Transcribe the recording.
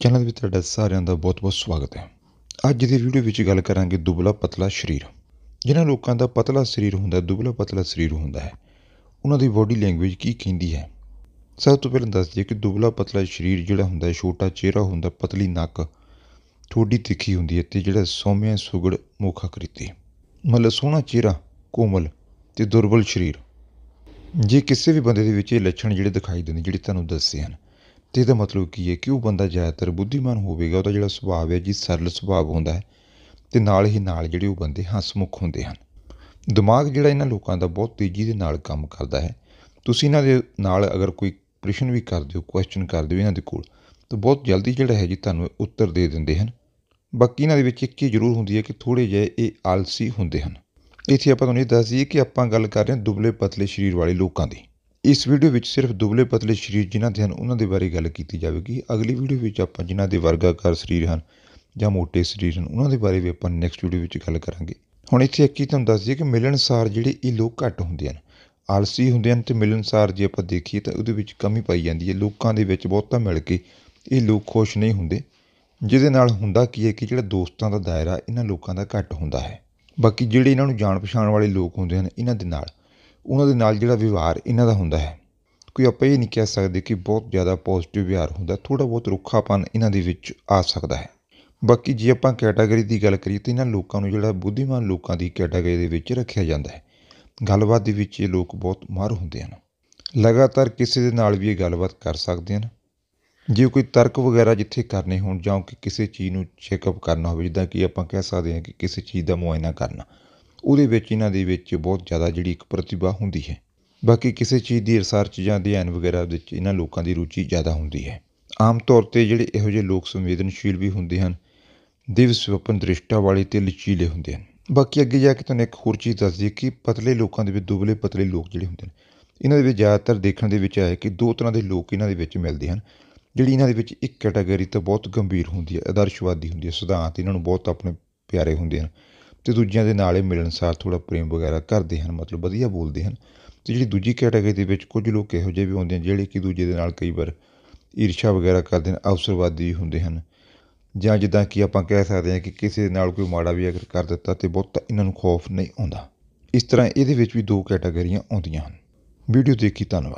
channel ਵਿੱਚ ਤੁਹਾਡਾ ਸਾਰਿਆਂ ਦਾ ਬਹੁਤ-ਬਹੁਤ ਸਵਾਗਤ ਹੈ ਅੱਜ ਦੀ ਵੀਡੀਓ ਵਿੱਚ ਗੱਲ ਕਰਾਂਗੇ ਦੁਬਲਾ ਪਤਲਾ ਸਰੀਰ ਜਿਨ੍ਹਾਂ ਲੋਕਾਂ ਦਾ ਪਤਲਾ ਸਰੀਰ ਹੁੰਦਾ ਦੁਬਲਾ ਪਤਲਾ ਸਰੀਰ ਹੁੰਦਾ ਹੈ ਉਹਨਾਂ ਦੀ ਬਾਡੀ ਲੈਂਗੁਏਜ ਕੀ ਕਹਿੰਦੀ ਹੈ ਸਭ ਤੋਂ ਪਹਿਲਾਂ ਦੱਸ ਦਈਏ ਕਿ ਦੁਬਲਾ ਪਤਲਾ ਸਰੀਰ ਜਿਹੜਾ ਹੁੰਦਾ ਹੈ ਛੋਟਾ ਚਿਹਰਾ ਹੁੰਦਾ ਪਤਲੀ ਨੱਕ ਥੋੜੀ ਤਿੱਖੀ ਹੁੰਦੀ ਹੈ ਤੇ ਜਿਹੜਾ ਸੋਮਿਆ ਸੁਗੜ ਮੁਖਾ ਆਕ੍ਰਿਤੀ ਮਤਲਬ ਸੋਹਣਾ ਚਿਹਰਾ ਕੋਮਲ ਤੇ ਦੁਰਬਲ ਸਰੀਰ ਜੇ ਕਿਸੇ ਵੀ ਬੰਦੇ ਦੇ ਵਿੱਚ ਇਹ ਲੱਛਣ ਜਿਹੜੇ ਦਿਖਾਈ ਦਿੰਦੇ ਜਿਹੜੇ ਤੁਹਾਨੂੰ ਦੱਸੇ ਹਨ ਤੇ ਇਹਦਾ ਮਤਲਬ ਕੀ ਹੈ ਕਿ ਉਹ ਬੰਦਾ ਜ਼ਿਆਦਾਤਰ ਬੁੱਧੀਮਾਨ ਹੋਵੇਗਾ ਉਹਦਾ ਜਿਹੜਾ ਸੁਭਾਅ ਹੈ ਜੀ ਸਰਲ ਸੁਭਾਅ ਹੁੰਦਾ ਹੈ ਤੇ ਨਾਲ ਹੀ ਨਾਲ ਜਿਹੜੇ ਉਹ ਬੰਦੇ ਹਸਮੁਖ ਹੁੰਦੇ ਹਨ ਦਿਮਾਗ ਜਿਹੜਾ ਇਹਨਾਂ ਲੋਕਾਂ ਦਾ ਬਹੁਤ ਤੇਜ਼ੀ ਦੇ ਨਾਲ ਕੰਮ ਕਰਦਾ ਹੈ ਤੁਸੀਂ ਇਹਨਾਂ ਦੇ ਨਾਲ ਅਗਰ ਕੋਈ ਪ੍ਰਸ਼ਨ ਵੀ ਕਰਦੇ ਹੋ ਕੁਐਸਚਨ ਕਰਦੇ ਹੋ ਇਹਨਾਂ ਦੇ ਕੋਲ ਤਾਂ ਬਹੁਤ ਜਲਦੀ ਜਿਹੜਾ ਹੈ ਜੀ ਤੁਹਾਨੂੰ ਉੱਤਰ ਦੇ ਦਿੰਦੇ ਹਨ ਬਾਕੀ ਇਹਨਾਂ ਦੇ ਵਿੱਚ ਇੱਕ ਹੀ ਜ਼ਰੂਰ ਹੁੰਦੀ ਹੈ ਕਿ ਥੋੜੇ ਜਿਹੇ ਇਹ ਆਲਸੀ ਹੁੰਦੇ ਹਨ ਇੱਥੇ ਆਪਾਂ ਤੁਹਾਨੂੰ ਇਹ ਦੱਸ ਦਈਏ ਕਿ ਆਪਾਂ ਗੱਲ ਕਰ ਰਹੇ ਹਾਂ ਦੁਬਲੇ ਪਤਲੇ ਸਰੀਰ ਵਾਲੇ ਲੋਕਾਂ ਦੀ ਇਸ ਵੀਡੀਓ ਵਿੱਚ ਸਿਰਫ ਦੁਬਲੇ ਪਤਲੇ ਸਰੀਰ ਜਿਨ੍ਹਾਂ ਦੇ ਹਨ ਉਹਨਾਂ ਦੇ ਬਾਰੇ ਗੱਲ ਕੀਤੀ ਜਾਵੇਗੀ ਅਗਲੀ ਵੀਡੀਓ ਵਿੱਚ ਆਪਾਂ ਜਿਨ੍ਹਾਂ ਦੇ ਵਰਗਾਕਾਰ ਸਰੀਰ ਹਨ ਜਾਂ ਮੋٹے ਸਰੀਰ ਹਨ ਉਹਨਾਂ ਦੇ ਬਾਰੇ ਵੀ ਆਪਾਂ ਨੈਕਸਟ ਵੀਡੀਓ ਵਿੱਚ ਗੱਲ ਕਰਾਂਗੇ ਹੁਣ ਇੱਥੇ ਇੱਕ ਹੀ ਤੁਹਾਨੂੰ ਦੱਸ ਦਈਏ ਕਿ ਮਿਲਣਸਾਰ ਜਿਹੜੇ ਇਹ ਲੋਕ ਘੱਟ ਹੁੰਦੇ ਹਨ ਆਲਸੀ ਹੁੰਦੇ ਹਨ ਤੇ ਮਿਲਣਸਾਰ ਜੇ ਆਪਾਂ ਦੇਖੀਏ ਤਾਂ ਉਹਦੇ ਵਿੱਚ ਕਮੀ ਪਾਈ ਜਾਂਦੀ ਹੈ ਲੋਕਾਂ ਦੇ ਵਿੱਚ ਬਹੁਤਾ ਮਿਲ ਕੇ ਇਹ ਲੋਕ ਖੁਸ਼ ਨਹੀਂ ਹੁੰਦੇ ਜਿਹਦੇ ਨਾਲ ਹੁੰਦਾ ਕੀ ਹੈ ਕਿ ਜਿਹੜਾ ਦੋਸਤਾਂ ਦਾ ਦਾਇਰਾ ਇਹਨਾਂ ਲੋਕਾਂ ਦਾ ਘੱਟ ਹੁੰਦਾ ਹੈ ਬਾਕੀ ਜਿਹੜੇ ਇਹਨਾਂ ਨੂੰ ਜਾਣ ਪਛਾਣ ਵਾਲੇ ਲੋਕ ਹੁੰਦੇ ਹਨ ਇਹਨਾਂ ਦੇ ਨਾਲ ਉਹਨਾਂ ਦੇ ਨਾਲ ਜਿਹੜਾ ਵਿਵਹਾਰ ਇਹਨਾਂ ਦਾ ਹੁੰਦਾ ਹੈ ਕੋਈ ਆਪਾਂ ਇਹ ਨਹੀਂ ਕਹਿ ਸਕਦੇ ਕਿ ਬਹੁਤ ਜ਼ਿਆਦਾ ਪੋਜ਼ਿਟਿਵ ਵਿਹਾਰ ਹੁੰਦਾ ਥੋੜਾ ਬਹੁਤ ਰੁੱਖਾਪਨ ਇਹਨਾਂ ਦੇ ਵਿੱਚ ਆ ਸਕਦਾ ਹੈ ਬਾਕੀ ਜੇ ਆਪਾਂ ਕੈਟਾਗਰੀ ਦੀ ਗੱਲ ਕਰੀਏ ਤਾਂ ਇਹਨਾਂ ਲੋਕਾਂ ਨੂੰ ਜਿਹੜਾ ਬੁੱਧੀਮਾਨ ਲੋਕਾਂ ਦੀ ਕੈਟਾਗਰੀ ਦੇ ਵਿੱਚ ਰੱਖਿਆ ਜਾਂਦਾ ਹੈ ਗੱਲਬਾਤ ਦੇ ਵਿੱਚ ਇਹ ਲੋਕ ਬਹੁਤ ਮਾਹਰ ਹੁੰਦੇ ਹਨ ਲਗਾਤਾਰ ਕਿਸੇ ਦੇ ਨਾਲ ਵੀ ਇਹ ਗੱਲਬਾਤ ਕਰ ਸਕਦੇ ਹਨ ਜੇ ਕੋਈ ਤਰਕ ਵਗੈਰਾ ਜਿੱਥੇ ਕਰਨੇ ਹੋਣ ਜਾਂ ਕਿ ਕਿਸੇ ਚੀਜ਼ ਨੂੰ ਚੈੱਕਅਪ ਕਰਨਾ ਹੋਵੇ ਜਿੱਦਾਂ ਕਿ ਆਪਾਂ ਕਹਿ ਸਕਦੇ ਹਾਂ ਕਿ ਕਿਸੇ ਚੀਜ਼ ਦਾ ਮੁਆਇਨਾ ਕਰਨਾ ਉਹਦੇ ਵਿੱਚ ਇਹਨਾਂ ਦੇ ਵਿੱਚ ਬਹੁਤ ਜ਼ਿਆਦਾ ਜਿਹੜੀ ਇੱਕ ਪ੍ਰਤਿਭਾ ਹੁੰਦੀ ਹੈ ਬਾਕੀ ਕਿਸੇ ਚੀਜ਼ ਦੀ ਰਿਸਰਚ ਜਾਂ ਅਧਿਐਨ ਵਗੈਰਾ ਵਿੱਚ ਇਹਨਾਂ ਲੋਕਾਂ ਦੀ ਰੁਚੀ ਜ਼ਿਆਦਾ ਹੁੰਦੀ ਹੈ ਆਮ ਤੌਰ ਤੇ ਜਿਹੜੇ ਇਹੋ ਜਿਹੇ ਲੋਕ ਸੰਵੇਦਨਸ਼ੀਲ ਵੀ ਹੁੰਦੇ ਹਨ ਦਿਵ ਸੁਪਨ ਦ੍ਰਿਸ਼ਟਾ ਵਾਲੇ ਤੇ ਲਚੀਲੇ ਹੁੰਦੇ ਹਨ ਬਾਕੀ ਅੱਗੇ ਜਾ ਕੇ ਤੁਹਾਨੂੰ ਇੱਕ ਹੋਰ ਚੀਜ਼ ਦੱਸ ਦਈਏ ਕਿ ਪਤਲੇ ਲੋਕਾਂ ਦੇ ਵਿੱਚ ਦੁਬਲੇ ਪਤਲੇ ਲੋਕ ਜਿਹੜੇ ਹੁੰਦੇ ਨੇ ਇਹਨਾਂ ਦੇ ਵਿੱਚ ਜ਼ਿਆਦਾਤਰ ਦੇਖਣ ਦੇ ਵਿੱਚ ਆਇਆ ਕਿ ਦੋ ਤਰ੍ਹਾਂ ਦੇ ਲੋਕ ਇਹਨਾਂ ਦੇ ਵਿੱਚ ਮਿਲਦੇ ਹਨ ਜਿਹੜੀ ਇਹਨਾਂ ਦੇ ਵਿੱਚ ਇੱਕ ਕੈਟਾਗਰੀ ਤਾਂ ਬਹੁਤ ਗੰਭੀਰ ਹੁੰਦੀ ਹੈ ਆਦਰਸ਼ਵਾਦੀ ਹੁੰਦੀ ਹੈ ਸਿਧਾਂਤ ਇਹਨਾਂ ਨੂੰ ਬਹੁਤ ਆਪਣੇ ਪਿਆਰੇ ਹੁੰਦੇ ਹਨ ਤੇ ਦੂਜਿਆਂ ਦੇ ਨਾਲ ਮਿਲਣ ਮਿਲਣਸਾਰ ਥੋੜਾ ਪ੍ਰੇਮ ਵਗੈਰਾ ਕਰਦੇ ਹਨ ਮਤਲਬ ਵਧੀਆ ਬੋਲਦੇ ਹਨ ਤੇ ਜਿਹੜੀ ਦੂਜੀ ਕੈਟਾਗਰੀ ਦੇ ਵਿੱਚ ਕੁਝ ਲੋਕ ਇਹੋ ਜਿਹੇ ਵੀ ਹੁੰਦੇ ਜਿਹੜੇ ਕਿ ਦੂਜੇ ਦੇ ਨਾਲ ਕਈ ਵਾਰ ਈਰਸ਼ਾ ਵਗੈਰਾ ਕਰਦੇ ਨੇ ਅਫਸਰਵਾਦੀ ਹੁੰਦੇ ਹਨ ਜਾਂ ਜਿੱਦਾਂ ਕਿ ਆਪਾਂ ਕਹਿ ਸਕਦੇ ਹਾਂ ਕਿ ਕਿਸੇ ਨਾਲ ਕੋਈ ਮਾੜਾ ਵੀ ਅਗਰ ਕਰ ਦਿੱਤਾ ਤੇ ਬਹੁਤ ਇਹਨਾਂ ਨੂੰ ਖੌਫ ਨਹੀਂ ਆਉਂਦਾ ਇਸ ਤਰ੍ਹਾਂ ਇਹਦੇ ਵਿੱਚ ਵੀ ਦੋ ਕੈਟਾਗਰੀਆਂ ਆਉਂਦੀਆਂ ਹਨ ਵੀਡੀਓ ਦੇਖੀ ਧੰਨਵਾਦ